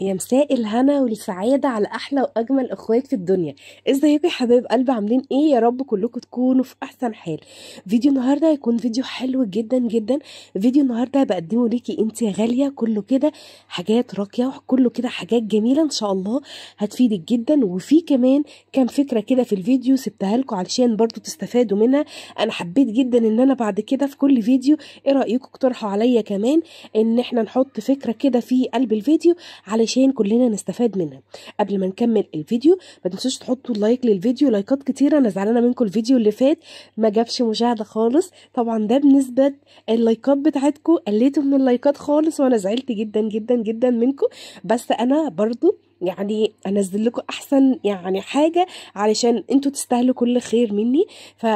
يا مساء الهنا والسعادة على أحلى وأجمل أخوات في الدنيا ازيكم يا حبايب قلبي عاملين ايه يا رب كلكم تكونوا في أحسن حال فيديو النهاردة هيكون فيديو حلو جدا جدا فيديو النهاردة بقدمه ليكي انت يا غالية كله كده حاجات راقية وكله كده حاجات جميلة ان شاء الله هتفيدك جدا وفي كمان كام فكرة كده في الفيديو سبتها لكم علشان برضو تستفادوا منها أنا حبيت جدا ان أنا بعد كده في كل فيديو ايه رأيكم اقترحوا عليا كمان ان احنا نحط فكرة كده في قلب الفيديو علشان علشان كلنا نستفاد منها قبل ما نكمل الفيديو ما تنسوش تحطوا لايك للفيديو لايكات كتيره انا زعلانه منكم الفيديو اللي فات ما جابش مشاهده خالص طبعا ده بنسبه اللايكات بتاعتكم قليتوا من اللايكات خالص وانا زعلت جدا جدا جدا منكم بس انا برضو يعني انزل لكم احسن يعني حاجه علشان انتوا تستاهلوا كل خير مني ف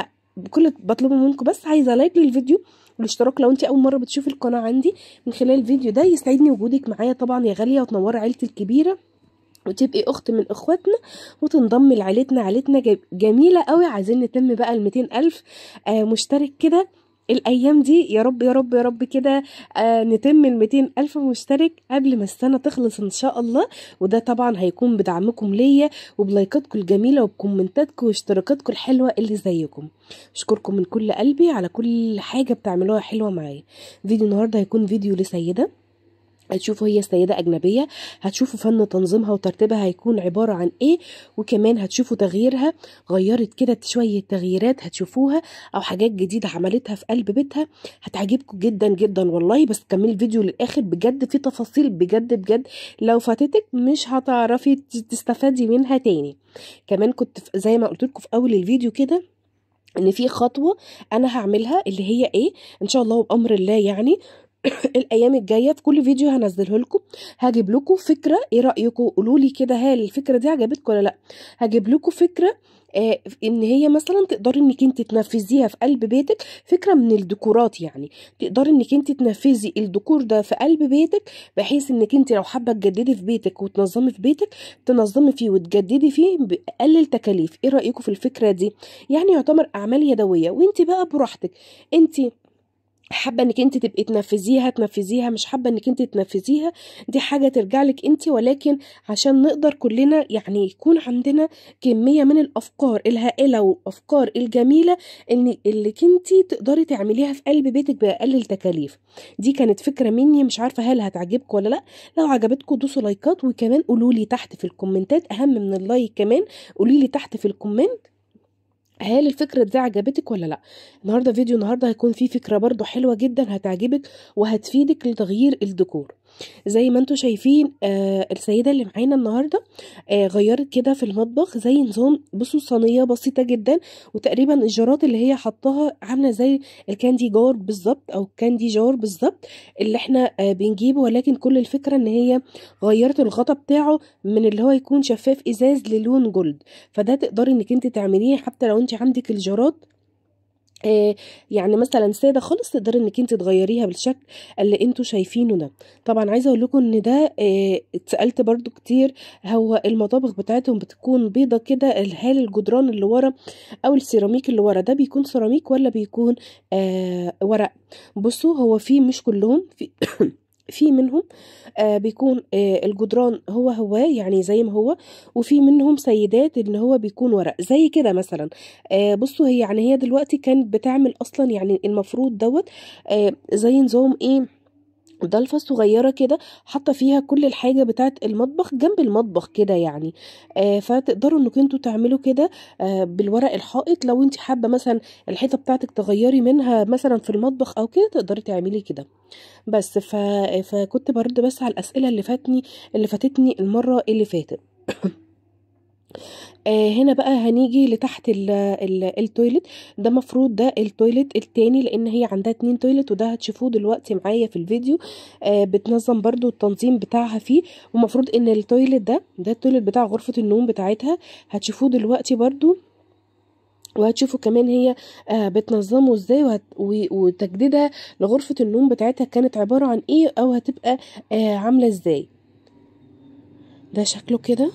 كل بطلبه منكم بس عايزه لايك للفيديو والاشتراك لو انت اول مره بتشوفي القناه عندي من خلال الفيديو ده يسعدني وجودك معايا طبعا يا غاليه وتنوري عيلتي الكبيره وتبقي اخت من اخواتنا وتنضمي لعيلتنا عيلتنا جميله قوي عايزين نتم بقى ال الف آه، مشترك كده الايام دي يا رب يا رب يا رب كده آه، نتم ال الف مشترك قبل ما السنه تخلص ان شاء الله وده طبعا هيكون بدعمكم ليا وبلايكاتكم الجميله وبكومنتاتكم واشتراكاتكم الحلوه اللي زيكم اشكركم من كل قلبي على كل حاجه بتعملوها حلوه معايا فيديو النهارده هيكون فيديو لسيده هتشوفوا هي سيدة أجنبية هتشوفوا فن تنظيمها وترتيبها هيكون عبارة عن إيه وكمان هتشوفوا تغييرها غيرت كده شوية تغييرات هتشوفوها أو حاجات جديدة عملتها في قلب بيتها هتعجبكم جدا جدا والله بس كمل الفيديو للآخر بجد في تفاصيل بجد بجد لو فاتتك مش هتعرفي تستفادي منها تاني كمان كنت زي ما قلت لكم في أول الفيديو كده ان في خطوه انا هعملها اللي هي ايه ان شاء الله وبامر الله يعني الايام الجايه في كل فيديو هنزله لكم هجيب لكم فكره ايه رايكم قولوا لي كده هل الفكره دي عجبتكم ولا لا هجيب لكم فكره آه، ان هي مثلا تقدري انك انت تنفذيها في قلب بيتك فكره من الديكورات يعني تقدري انك انت تنفذي الديكور ده في قلب بيتك بحيث انك انت لو حابه تجددي في بيتك وتنظمي في بيتك تنظمي فيه وتجددي فيه بقلل تكاليف ايه رايكم في الفكره دي يعني يعتبر اعمال يدويه وانت بقى براحتك انت حابه انك انت تبقي تنفذيها تنفذيها مش حابه انك انت تنفذيها دي حاجه ترجع لك انت ولكن عشان نقدر كلنا يعني يكون عندنا كميه من الافكار الهائله والافكار الجميله ان اللي انت تقدري تعمليها في قلب بيتك باقل التكاليف دي كانت فكره مني مش عارفه هل هتعجبك ولا لا لو عجبتكم دوسوا لايكات وكمان قولوا لي تحت في الكومنتات اهم من اللايك كمان قولي لي تحت في الكومنت هل الفكرة دي عجبتك ولا لأ؟ النهارده فيديو النهارده هيكون فيه فكرة برضو حلوة جدًا هتعجبِك وهتفيدِك لتغيير الديكور. زي ما انتم شايفين آه السيده اللي معانا النهارده آه غيرت كده في المطبخ زي نظام بصوا صينيه بسيطه جدا وتقريبا الجارات اللي هي حطاها عامله زي الكاندي جار بالظبط او الكاندي جار بالظبط اللي احنا آه بنجيبه ولكن كل الفكره ان هي غيرت الغطا بتاعه من اللي هو يكون شفاف ازاز للون جولد فده تقدري انك انت تعمليه حتى لو انت عندك الجارات آه، يعني مثلا ساده خالص تقدري انك انت تغيريها بالشكل اللي انتوا شايفينه ده طبعا عايزه اقول لكم ان ده آه، اتسالت برده كتير هو المطابخ بتاعتهم بتكون بيضه كده الهال الجدران اللي ورا او السيراميك اللي ورا ده بيكون سيراميك ولا بيكون آه، ورق بصوا هو في مش كلهم في في منهم آه بيكون آه الجدران هو هو يعني زي ما هو وفي منهم سيدات ان هو بيكون ورق زي كده مثلا آه بصوا هي يعني هي دلوقتي كانت بتعمل اصلا يعني المفروض دوت آه زي نظام ايه ضلفة صغيرة كده حاطة فيها كل الحاجة بتاعة المطبخ جنب المطبخ كده يعني آه فتقدروا انكم انتوا تعملوا كده آه بالورق الحائط لو انت حابة مثلا الحيطة بتاعتك تغيري منها مثلا في المطبخ او كده تقدري تعملي كده بس ف... فكنت برد بس على الاسئلة اللي فاتني اللي فاتتني المرة اللي فاتت آه هنا بقى هنيجي لتحت التويلت ده مفروض ده التويلت التاني لان هي عندها اتنين تويلت وده هتشوفوه دلوقتي معايا في الفيديو آه بتنظم برضو التنظيم بتاعها فيه ومفروض ان التويلت ده ده التويلت بتاع غرفة النوم بتاعتها هتشوفوه دلوقتي برضو وهتشوفوا كمان هي آه، بتنظمه ازاي وهت... وتجديدها لغرفة النوم بتاعتها كانت عبارة عن ايه او هتبقى آه، عاملة ازاي ده شكله كده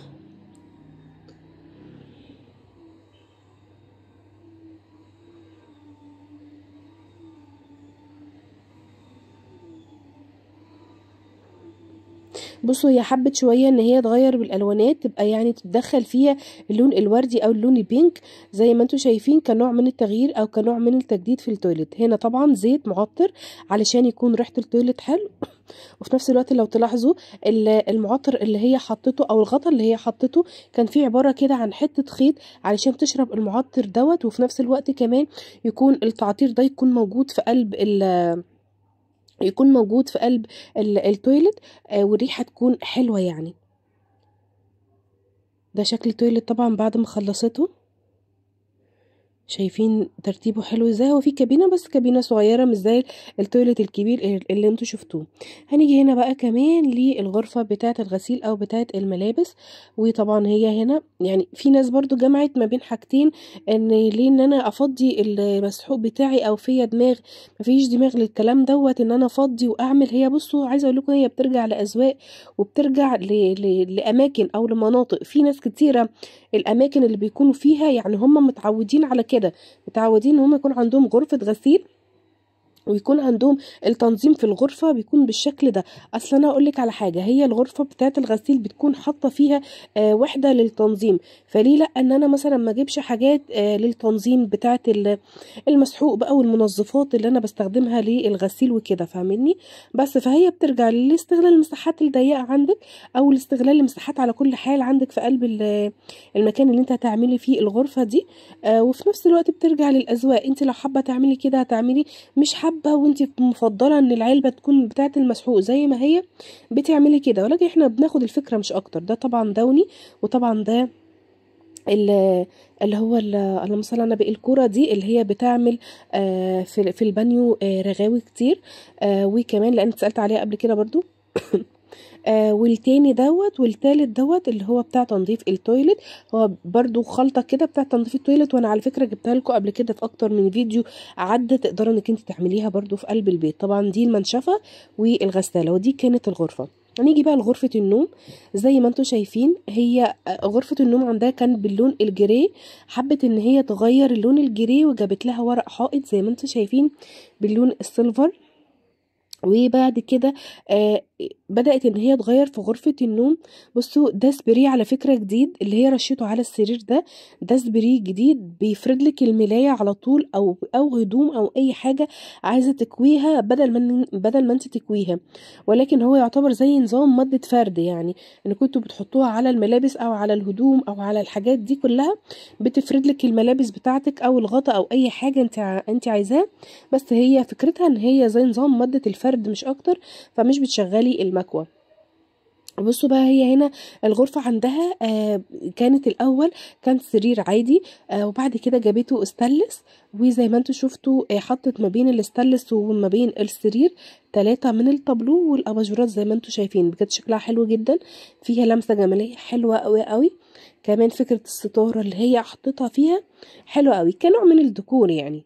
بصوا هي حبت شويه ان هي تغير بالالوانات تبقى يعني تتدخل فيها اللون الوردي او اللون البينك زي ما انتم شايفين كنوع من التغيير او كنوع من التجديد في التويلت هنا طبعا زيت معطر علشان يكون ريحه التويلت حلو وفي نفس الوقت لو تلاحظوا المعطر اللي هي حطته او الغطا اللي هي حطته كان فيه عباره كده عن حته خيط علشان تشرب المعطر دوت وفي نفس الوقت كمان يكون التعطير ده يكون موجود في قلب ال يكون موجود في قلب التويلت آه، والريحه تكون حلوه يعني ده شكل التويلت طبعا بعد ما خلصته شايفين ترتيبه حلو ازاي هو في كابينه بس كابينه صغيره مش زي التويلت الكبير اللي انتوا شفتوه هنيجي هنا بقى كمان للغرفه بتاعه الغسيل او بتاعه الملابس وطبعا هي هنا يعني في ناس برضو جمعت ما بين حاجتين ان ليه ان انا افضي المسحوق بتاعي او فيا دماغ مفيش دماغ للكلام دوت ان انا افضي واعمل هي بصوا عايزه اقول لكم هي بترجع لاذواق وبترجع ل... ل... لاماكن او لمناطق في ناس كتيره الاماكن اللي بيكونوا فيها يعني هم متعودين على كده كده متعودين ان هم يكون عندهم غرفه غسيل ويكون عندهم التنظيم في الغرفه بيكون بالشكل ده اصل انا اقول لك على حاجه هي الغرفه بتاعه الغسيل بتكون حاطه فيها آه وحده للتنظيم فليه لا ان انا مثلا ما اجيبش حاجات آه للتنظيم بتاعه المسحوق بقى والمنظفات اللي انا بستخدمها للغسيل وكده فاهمني بس فهي بترجع لاستغلال المساحات الضيقه عندك او لاستغلال المساحات على كل حال عندك في قلب المكان اللي انت هتعملي فيه الغرفه دي آه وفي نفس الوقت بترجع للاذواق انت لو حابه تعملي كده هتعملي مش حابه وانت مفضله ان العلبه تكون بتاعه المسحوق زي ما هي بتعملي كده ولكن احنا بناخد الفكره مش اكتر ده طبعا دوني وطبعا ده اللي هو اللي مثلا انا بقي الكوره دي اللي هي بتعمل آه، في البانيو آه، رغاوي كتير آه، وكمان لان اتسالت عليها قبل كده برضو آآ آه، والتاني دوت والتالت دوت اللي هو بتاع تنظيف التويليت هو برده خلطة كده بتاع تنظيف التويليت وأنا على فكرة جبتها لكم قبل كده في أكتر من فيديو عدّى، تقدروا إنِّك أنتِ تعمليها برده في قلب البيت، طبعًا دي المنشفة والغسالة، ودي كانت الغرفة. هنيجي بقى لغرفة النوم، زي ما أنتم شايفين هي آه، غرفة النوم عندها كان باللون الجري حبِّت إن هي تغيّر اللون الجري وجابت لها ورق حائط زي ما أنتم شايفين باللون السيلفر وبعد كده آآ آه، بدأت إن هي تغير في غرفة النوم بصوا ده سبري على فكرة جديد اللي هي رشيته على السرير ده ده سبري جديد بيفرد لك الملاية على طول أو أو هدوم أو أي حاجة عايزة تكويها بدل ما بدل ما أنت تكويها ولكن هو يعتبر زي نظام مادة فرد يعني إن كنتوا بتحطوها على الملابس أو على الهدوم أو على الحاجات دي كلها بتفرد لك الملابس بتاعتك أو الغطا أو أي حاجة أنت أنت عايزاه بس هي فكرتها إن هي زي نظام مادة الفرد مش أكتر فمش بتشغلي الم... المكوى بصوا بقى هي هنا الغرفة عندها آه كانت الأول كان سرير عادي آه وبعد كده جابته استلس وزي ما انتوا شفتوا آه حطت ما بين الاستلس وما بين السرير تلاتة من الطابلو والأباجورات زي ما انتوا شايفين بجد شكلها حلو جدا فيها لمسة جمالية حلوة قوي قوي كمان فكرة الستارة اللي هي حطتها فيها حلوة قوي كنوع من الديكور يعني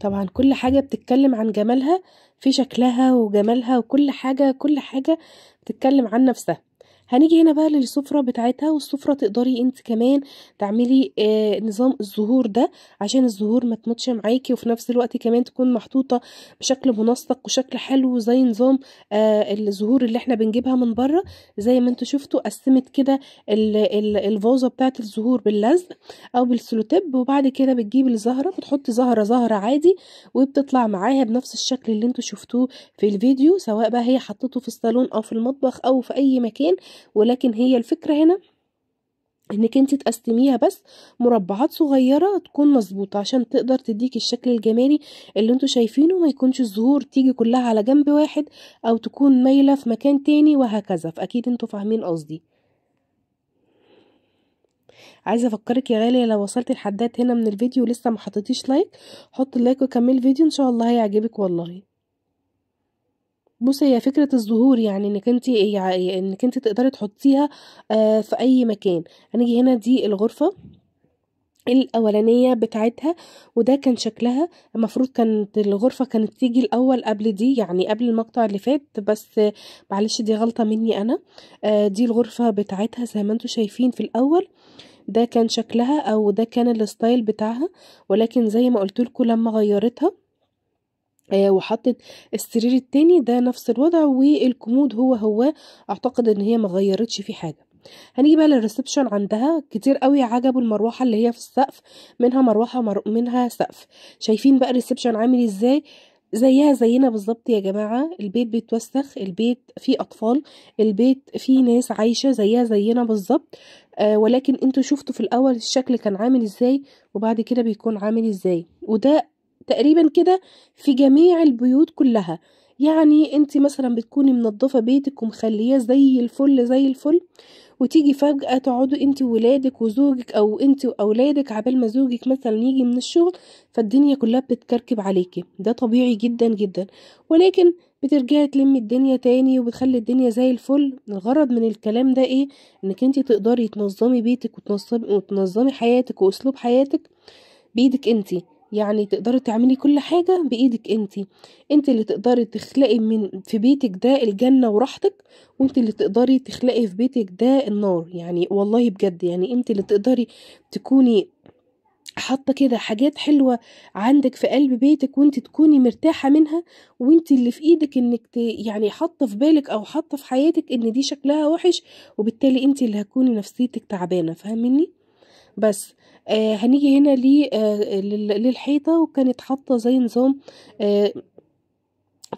طبعا كل حاجة بتتكلم عن جمالها في شكلها وجمالها وكل حاجة كل حاجة بتتكلم عن نفسها هنيجي هنا بقى للسفرة بتاعتها والسفرة تقدري انت كمان تعملي آه نظام الزهور ده عشان الزهور ما تموتش معاكي وفي نفس الوقت كمان تكون محطوطة بشكل منسق وشكل حلو زي نظام آه الزهور اللي احنا بنجيبها من بره زي ما انتوا شفتوا قسمت كده الفازة بتاعت الزهور باللزق او بالسلوتيب وبعد كده بتجيب الزهرة بتحطي زهرة زهرة عادي وبتطلع معاها بنفس الشكل اللي انتوا شفتوه في الفيديو سواء بقى هي حطته في الصالون او في المطبخ او في اي مكان ولكن هي الفكرة هنا انك انت تقسميها بس مربعات صغيره تكون مظبوطه عشان تقدر تديك الشكل الجمالي اللي انتوا شايفينه ما يكونش الزهور تيجي كلها على جنب واحد او تكون مايله في مكان تاني وهكذا فاكيد انتوا فاهمين قصدي عايزه افكرك يا غاليه لو وصلت لحدات هنا من الفيديو لسه ما حطيتيش لايك حط اللايك وكمل الفيديو ان شاء الله هيعجبك والله بُصّي، هي فكرة الظهور يعني إنِّك أنتِ إيه إنِّك أنتِ تقدري تحطّيها آه، في أي مكان، هنيجي هنا دي الغرفة الأولانية بتاعتها، وده كان شكلها، المفروض كانت الغرفة كانت تيجي الأول قبل دي، يعني قبل المقطع اللي فات، بس معلش دي غلطة منّي أنا، آه، دي الغرفة بتاعتها زي ما أنتم شايفين في الأول، ده كان شكلها أو ده كان الستايل بتاعها، ولكن زي ما قُلت لكم لمّا غيّرتها آه، وحطِّت السرير التاني ده نفس الوضع، والكمود هو، هواه، أعتقد إن هي ما غيّرتش فيه حاجة. هنيجي بقى للريسبشن عندها كتير أوي عجبوا المروحة اللي هي في السقف، منها مروحة مر منها سقف. شايفين بقى الريسبشن عامل إزاي؟ زيّها زيّنا بالظبط يا جماعة، البيت بيتوسّخ، البيت فيه أطفال، البيت فيه ناس عايشة زيّها زيّنا بالظبط آه ولكن انتوا شُفتوا في الأول الشكل كان عامل إزاي، وبعد كده بيكون عامل إزاي، وده تقريبًا كده في جميع البيوت كلّها، يعني أنتِ مثلًا بتكوني منضّفة بيتِك ومخليه زي الفل، زي الفل، وتيجي فجأة تقعدوا أنتِ وولادِك وزوجِك أو أنتِ وأولادِك عبال ما زوجِك مثلًا يجي من الشغل، فالدنيا كلّها بتتكركب عليكِ، ده طبيعي جدًا، جدًا، ولكن بترجعي تلمّي الدنيا تاني وبتخلّي الدنيا زي الفل، الغرض من الكلام ده إيه، إنِّك أنتِ تقدري تنظّمي بيتِك وتنظّمي حياتِك وأسلوب حياتِك بإيدِك أنتِ. يعني تقدري تعملي كل حاجة بإيدِك أنتِ، أنتِ اللي تقدري تخلقي من في بيتِك ده الجنة وراحتِك، وأنتِ اللي تقدري تخلقي في بيتِك ده النار، يعني والله بجد يعني أنتِ اللي تقدري تكوني حاطة كده حاجات حلوة عندِك في قلب بيتِك وأنتِ تكوني مرتاحة منها، وأنتِ اللي في إيدِك إنِك ت يعني حاطة في بالِك أو حاطة في حياتِك إن دي شكلها وِحِش، وبالتالي أنتِ اللي هتكوني نفسيتِك تعبانة، فاهميني بس آه هنيجي هنا لي آه للحيطة وكانت حاطة زي نظام آه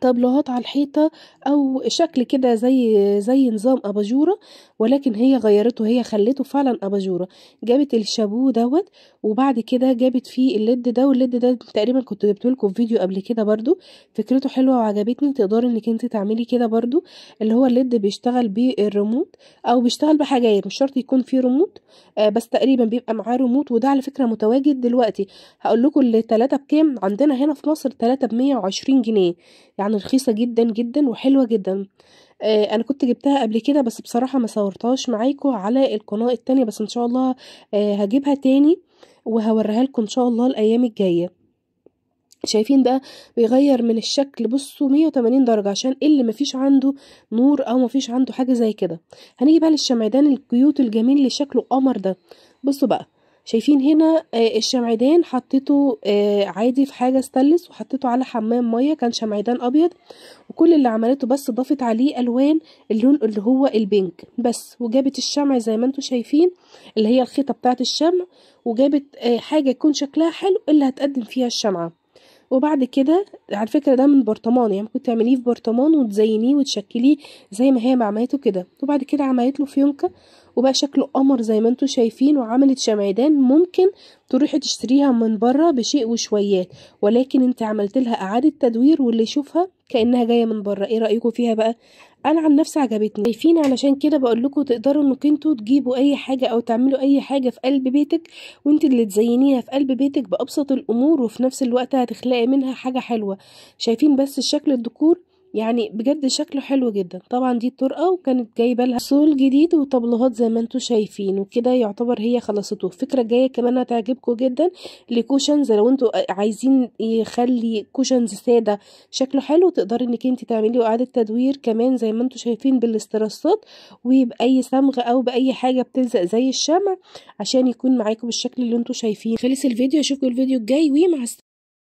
طابلوهات على الحيطة أو شكل كده زي زي نظام أباجورة ولكن هي غيرته هي خلته فعلا أباجورة جابت الشابوه دوت وبعد كده جابت فيه الليد ده والليد ده تقريبا كنت جبتهولكوا في فيديو قبل كده برضو فكرته حلوة وعجبتني تقدري انك انت تعملي كده برضو اللي هو الليد بيشتغل بالريموت او بيشتغل بحاجات مش شرط يكون فيه ريموت آه بس تقريبا بيبقى معاه ريموت وده على فكرة متواجد دلوقتي هقول لكم التلاتة بكام عندنا هنا في مصر تلاتة بمية وعشرين جنيه يعني يعني رخيصة جدًا، جدًا، وحلوة جدًا. آه، أنا كنت جِبتها قبل كده، بس بصراحة ما صورتهاش معاكم على القناة التانية، بس إن شاء الله آه، هجيبها تاني وهوريها لكم إن شاء الله الأيام الجاية. شايفين بقى بيغيّر من الشكل بُصّوا 180 درجة، عشان اللي ما فيش عنده نور أو ما فيش عنده حاجة زي كده. هنيجي بقى للشمعدان الكيوت الجميل اللي شكله قمر ده، بُصّوا بقى. شايفين هنا آه، الشمعدان حطيته آه، عادي في حاجة ستلس وحطيته على حمام مية كان شمعدان أبيض وكل اللي عملته بس ضافت عليه ألوان اللون اللي هو البينك بس وجابت الشمع زي ما انتم شايفين اللي هي الخيطة بتاعة الشمع وجابت آه، حاجة يكون شكلها حلو اللي هتقدم فيها الشمعة وبعد كده على فكره ده من برطمان يعني ممكن تعمليه في برطمان وتزينيه وتشكليه زي ما هي ما عملته كده وبعد كده عملت له فيونكه وبقى شكله قمر زي ما انتم شايفين وعملت شمعدان ممكن تروحي تشتريها من بره بشيء وشويات ولكن انت عملت لها اعاده تدوير واللي يشوفها كانها جايه من بره ايه رايكم فيها بقى انا عن نفسي عجبتني شايفين علشان كده بقول لكم تقدروا انكم انتوا تجيبوا اي حاجه او تعملوا اي حاجه في قلب بيتك وانت اللي تزينيها في قلب بيتك بابسط الامور وفي نفس الوقت هتخلقي منها حاجه حلوه شايفين بس الشكل الديكور يعني بجد شكله حلو جدا طبعا دي الطرقه وكانت جايبه لها صول جديد وطبلوهات زي ما انتم شايفين وكده يعتبر هي خلصته الفكره الجايه كمان هتعجبكم جدا لكوشنز لو انتم عايزين يخلي كوشنز ساده شكله حلو تقدري انك انت تعملي اعاده تدوير كمان زي ما انتم شايفين بالاسترصات وباي صمغ او باي حاجه بتلزق زي الشمع عشان يكون معاكم بالشكل اللي انتم شايفينه خلص الفيديو اشوفكم الفيديو الجاي ومع